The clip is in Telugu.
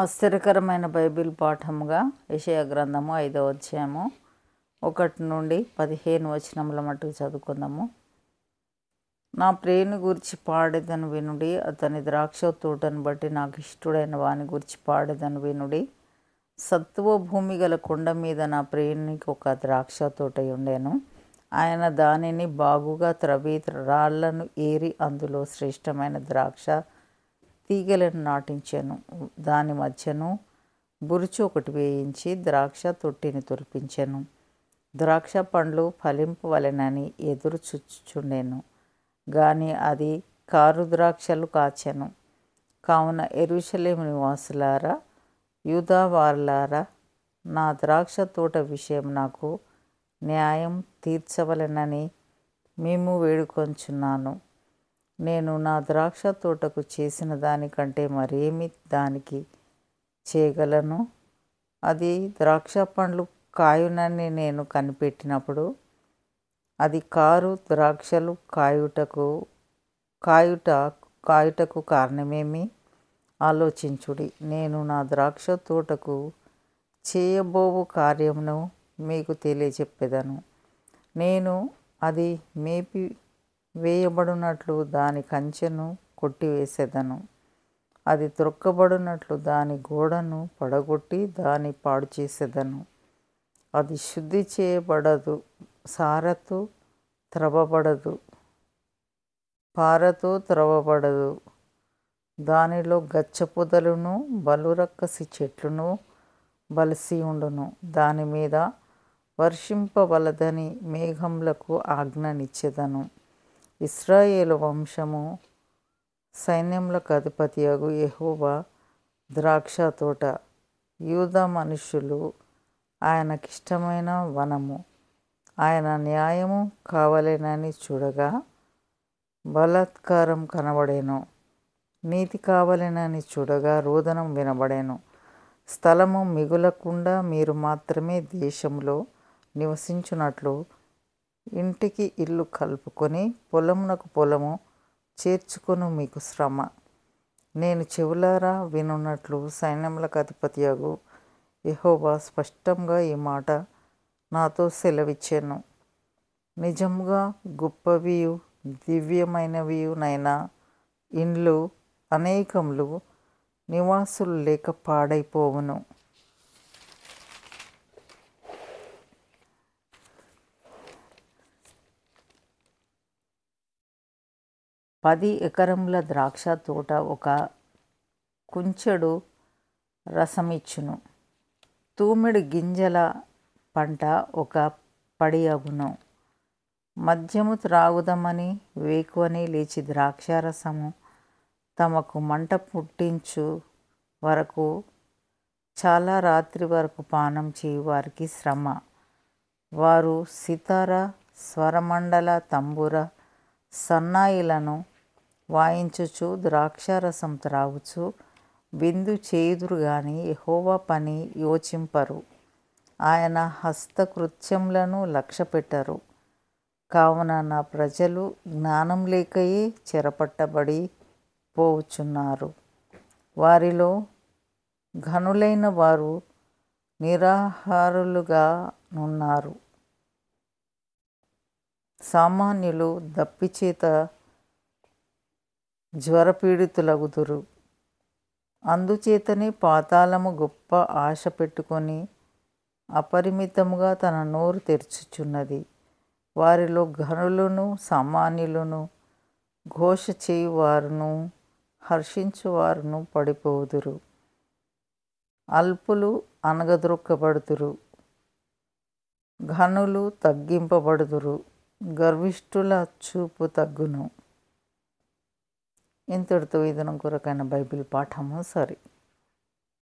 ఆశ్చర్యకరమైన బైబిల్ పాఠముగా విషయ గ్రంథము ఐదో అధ్యాయము ఒకటి నుండి పదిహేను వచనముల మటుకు చదువుకుందాము నా ప్రేయుని గురించి పాడేదని వినుడి అతని ద్రాక్ష తోటను బట్టి నాకు ఇష్టడైన వాని గురించి పాడేదని వినుడి సత్వ భూమి గల కొండ మీద నా ప్రేయునికి ఒక ద్రాక్ష తోట ఉండేను ఆయన దానిని బాగుగా త్రవి రాళ్లను ఏరి అందులో శ్రేష్టమైన ద్రాక్ష తీగలను నాటించాను దాని మధ్యను బురుచు ఒకటి వేయించి ద్రాక్ష తొట్టిని తొలిపించాను ద్రాక్ష పండ్లు వలెనని ఎదురు చూచుచుండెను కానీ అది కారు ద్రాక్షలు కాచెను కావున ఎరుశలేం నివాసులారా యూదావారులారా నా ద్రాక్ష తోట విషయం నాకు న్యాయం తీర్చవలెనని మేము వేడుకొంచున్నాను నేను నా ద్రాక్ష తోటకు చేసిన దానికంటే మరేమి దానికి చేయగలను అది ద్రాక్ష పండ్లు కాయునని నేను కనిపెట్టినప్పుడు అది కారు ద్రాక్షలు కాయుటకు కాయుట కాయుటకు కారణమేమి ఆలోచించుడి నేను నా ద్రాక్ష తోటకు చేయబోవు కార్యమును మీకు తెలియచెప్పెదను నేను అది మేపి వేయబడినట్లు దాని కంచెను కొట్టివేసేదను అది త్రొక్కబడినట్లు దాని గోడను పడగొట్టి దాన్ని పాడు చేసేదను అది శుద్ధి చేయబడదు సారతో త్రవబడదు పారతో త్రవబడదు దానిలో పొదలను బలురక్కసి చెట్లును బలిసి ఉండును దాని మీద వర్షింపవలదని మేఘంలకు ఆజ్ఞనిచ్చేదను ఇస్రాయేలు వంశము సైన్యములకు అగు యహోవా ద్రాక్ష తోట యూద మనుషులు ఆయనకిష్టమైన వనము ఆయన న్యాయము కావలేనని చూడగా బలాత్కారం కనబడేను నీతి కావలేనని చూడగా రోదనం వినబడేను స్థలము మిగులకుండా మీరు మాత్రమే దేశంలో నివసించినట్లు ఇంటికి ఇల్లు కలుపుకొని పొలమునకు పొలము చేర్చుకొను మీకు శ్రమ నేను చెవులారా వినున్నట్లు సైన్యములకు అధిపతియగు యహోబా స్పష్టంగా ఈ మాట నాతో సెలవిచ్చాను నిజంగా గొప్పవియు దివ్యమైనవియునైనా ఇండ్లు అనేకములు నివాసులు లేక పాడైపోవును పది ఎకరముల ద్రాక్ష తోట ఒక కుంచెడు రసమిచ్చును తూమిడి గింజల పంట ఒక పడి అగును మద్యము త్రాగుదామని వేకువని లేచి ద్రాక్ష రసము తమకు మంట పుట్టించు వరకు చాలా రాత్రి వరకు పానం చేయి వారికి శ్రమ వారు సితార స్వరమండల తంబుర సన్నాయిలను వాయించుచు ద్రాక్షారసం త్రాగుచు విందు చేదురు గాని యహోవా పని యోచింపరు ఆయన హస్తకృత్యములను లక్ష్యపెట్టరు కావున నా ప్రజలు జ్ఞానం లేకయే చెరపట్టబడి పోవుచున్నారు వారిలో ఘనులైన వారు నిరాహారులుగా ఉన్నారు సామాన్యులు దప్పిచేత జ్వరపీడితులగుదురు అందుచేతనే పాతాళము గొప్ప ఆశ పెట్టుకొని అపరిమితముగా తన నోరు తెరుచుచున్నది వారిలో ఘనులను సామాన్యులను ఘోష చేయువారును హర్షించువారును పడిపోదురు అల్పులు అనగదొక్కబడుతురు ఘనులు తగ్గింపబడుదురు గర్విష్ఠుల చూపు తగ్గును ఇంతటితో ఇదనం కొరకైన బైబిల్ పాఠము సారీ